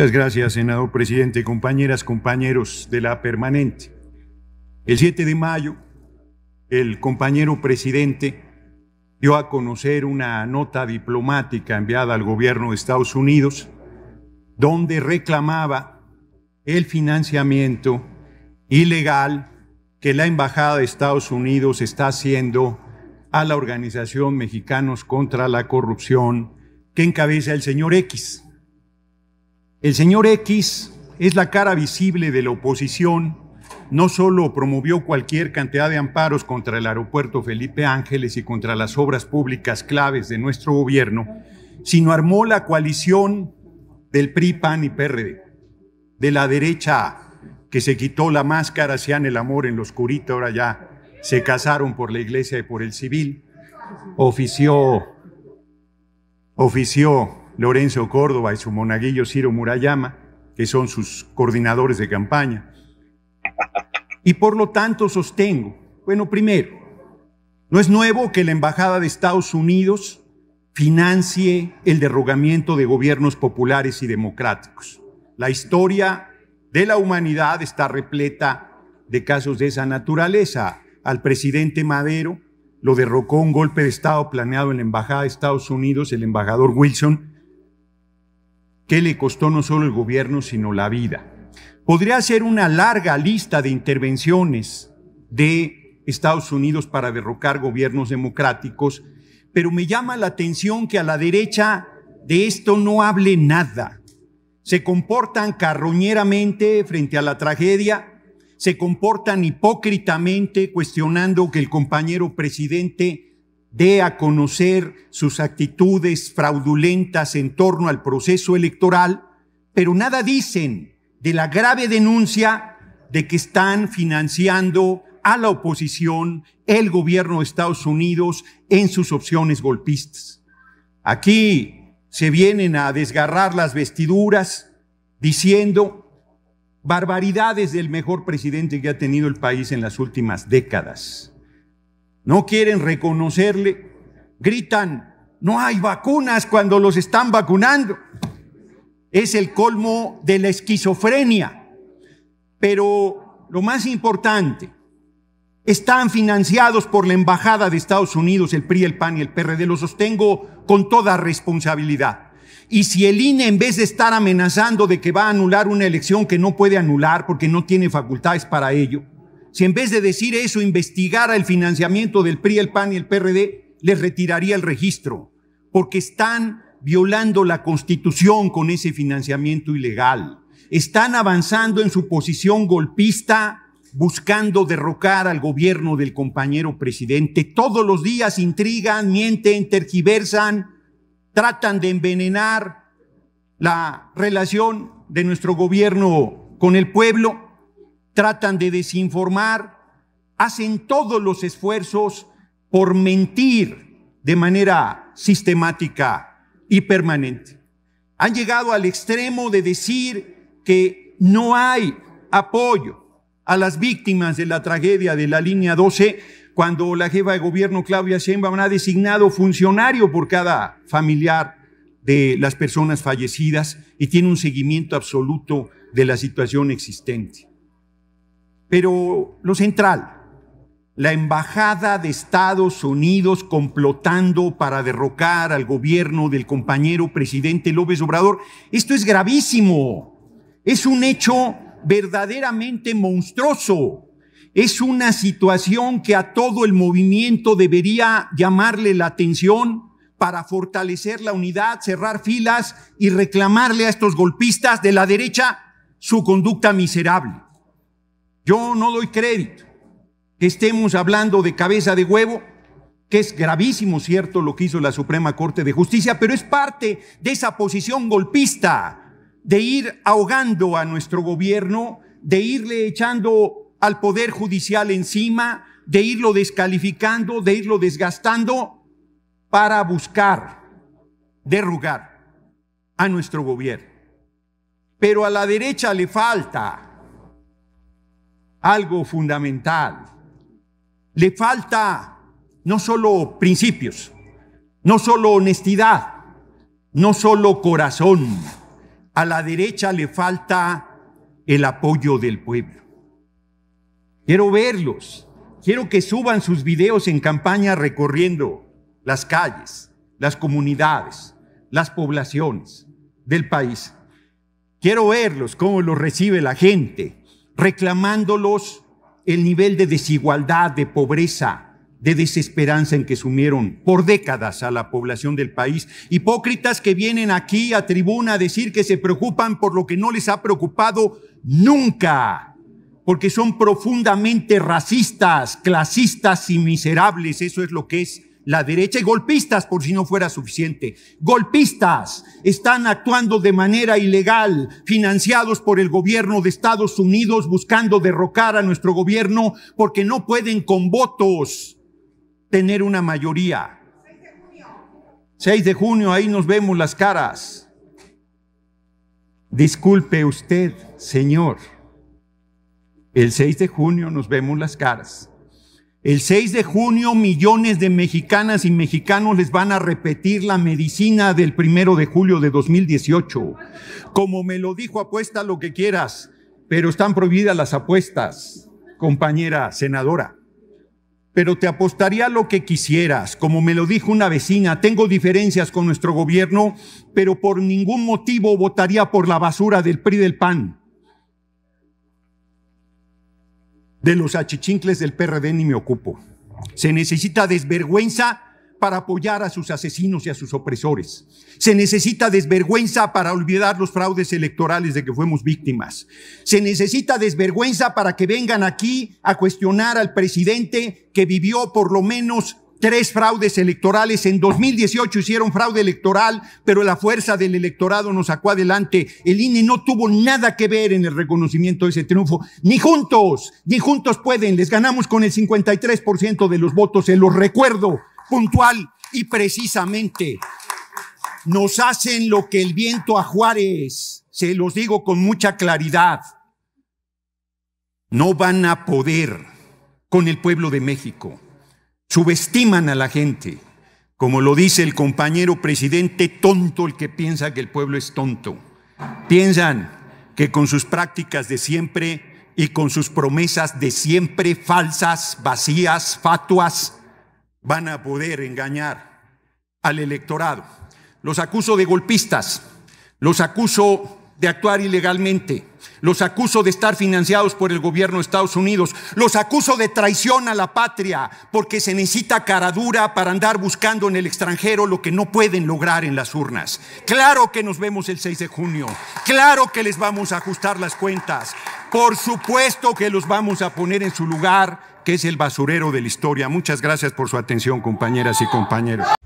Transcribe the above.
Muchas gracias, senador presidente, compañeras, compañeros de la permanente. El 7 de mayo, el compañero presidente dio a conocer una nota diplomática enviada al gobierno de Estados Unidos, donde reclamaba el financiamiento ilegal que la Embajada de Estados Unidos está haciendo a la organización Mexicanos contra la Corrupción que encabeza el señor X. El señor X es la cara visible de la oposición. No solo promovió cualquier cantidad de amparos contra el aeropuerto Felipe Ángeles y contra las obras públicas claves de nuestro gobierno, sino armó la coalición del PRI, PAN y PRD, de la derecha que se quitó la máscara, hacían el amor en lo oscurito, ahora ya se casaron por la iglesia y por el civil, ofició, ofició Lorenzo Córdoba y su monaguillo Ciro Murayama, que son sus coordinadores de campaña. Y por lo tanto sostengo, bueno, primero, no es nuevo que la Embajada de Estados Unidos financie el derrogamiento de gobiernos populares y democráticos. La historia de la humanidad está repleta de casos de esa naturaleza. Al presidente Madero lo derrocó un golpe de Estado planeado en la Embajada de Estados Unidos, el embajador Wilson, que le costó no solo el gobierno, sino la vida. Podría ser una larga lista de intervenciones de Estados Unidos para derrocar gobiernos democráticos, pero me llama la atención que a la derecha de esto no hable nada. Se comportan carroñeramente frente a la tragedia, se comportan hipócritamente cuestionando que el compañero presidente de a conocer sus actitudes fraudulentas en torno al proceso electoral, pero nada dicen de la grave denuncia de que están financiando a la oposición el gobierno de Estados Unidos en sus opciones golpistas. Aquí se vienen a desgarrar las vestiduras diciendo barbaridades del mejor presidente que ha tenido el país en las últimas décadas no quieren reconocerle, gritan, no hay vacunas cuando los están vacunando. Es el colmo de la esquizofrenia. Pero lo más importante, están financiados por la Embajada de Estados Unidos, el PRI, el PAN y el PRD. Lo sostengo con toda responsabilidad. Y si el INE, en vez de estar amenazando de que va a anular una elección que no puede anular porque no tiene facultades para ello, si en vez de decir eso investigara el financiamiento del PRI, el PAN y el PRD, les retiraría el registro, porque están violando la constitución con ese financiamiento ilegal. Están avanzando en su posición golpista, buscando derrocar al gobierno del compañero presidente. Todos los días intrigan, mienten, tergiversan, tratan de envenenar la relación de nuestro gobierno con el pueblo tratan de desinformar, hacen todos los esfuerzos por mentir de manera sistemática y permanente. Han llegado al extremo de decir que no hay apoyo a las víctimas de la tragedia de la línea 12 cuando la jefa de gobierno Claudia Sheinbaum ha designado funcionario por cada familiar de las personas fallecidas y tiene un seguimiento absoluto de la situación existente. Pero lo central, la embajada de Estados Unidos complotando para derrocar al gobierno del compañero presidente López Obrador. Esto es gravísimo. Es un hecho verdaderamente monstruoso. Es una situación que a todo el movimiento debería llamarle la atención para fortalecer la unidad, cerrar filas y reclamarle a estos golpistas de la derecha su conducta miserable. Yo no doy crédito que estemos hablando de cabeza de huevo, que es gravísimo, cierto, lo que hizo la Suprema Corte de Justicia, pero es parte de esa posición golpista de ir ahogando a nuestro gobierno, de irle echando al Poder Judicial encima, de irlo descalificando, de irlo desgastando para buscar derrugar a nuestro gobierno. Pero a la derecha le falta algo fundamental. Le falta no solo principios, no solo honestidad, no solo corazón. A la derecha le falta el apoyo del pueblo. Quiero verlos. Quiero que suban sus videos en campaña recorriendo las calles, las comunidades, las poblaciones del país. Quiero verlos, cómo los recibe la gente, reclamándolos el nivel de desigualdad, de pobreza, de desesperanza en que sumieron por décadas a la población del país. Hipócritas que vienen aquí a tribuna a decir que se preocupan por lo que no les ha preocupado nunca, porque son profundamente racistas, clasistas y miserables. Eso es lo que es la derecha y golpistas, por si no fuera suficiente. Golpistas están actuando de manera ilegal, financiados por el gobierno de Estados Unidos, buscando derrocar a nuestro gobierno porque no pueden con votos tener una mayoría. 6 de junio, ahí nos vemos las caras. Disculpe usted, señor. El 6 de junio nos vemos las caras. El 6 de junio millones de mexicanas y mexicanos les van a repetir la medicina del primero de julio de 2018. Como me lo dijo, apuesta lo que quieras, pero están prohibidas las apuestas, compañera senadora. Pero te apostaría lo que quisieras, como me lo dijo una vecina, tengo diferencias con nuestro gobierno, pero por ningún motivo votaría por la basura del PRI del PAN. De los achichincles del PRD ni me ocupo. Se necesita desvergüenza para apoyar a sus asesinos y a sus opresores. Se necesita desvergüenza para olvidar los fraudes electorales de que fuimos víctimas. Se necesita desvergüenza para que vengan aquí a cuestionar al presidente que vivió por lo menos tres fraudes electorales. En 2018 hicieron fraude electoral, pero la fuerza del electorado nos sacó adelante. El INE no tuvo nada que ver en el reconocimiento de ese triunfo. Ni juntos, ni juntos pueden. Les ganamos con el 53% de los votos. Se los recuerdo puntual y precisamente. Nos hacen lo que el viento a Juárez. Se los digo con mucha claridad. No van a poder con el pueblo de México subestiman a la gente. Como lo dice el compañero presidente, tonto el que piensa que el pueblo es tonto. Piensan que con sus prácticas de siempre y con sus promesas de siempre falsas, vacías, fatuas, van a poder engañar al electorado. Los acuso de golpistas, los acuso de actuar ilegalmente. Los acuso de estar financiados por el gobierno de Estados Unidos. Los acuso de traición a la patria, porque se necesita caradura para andar buscando en el extranjero lo que no pueden lograr en las urnas. Claro que nos vemos el 6 de junio. Claro que les vamos a ajustar las cuentas. Por supuesto que los vamos a poner en su lugar, que es el basurero de la historia. Muchas gracias por su atención, compañeras y compañeros.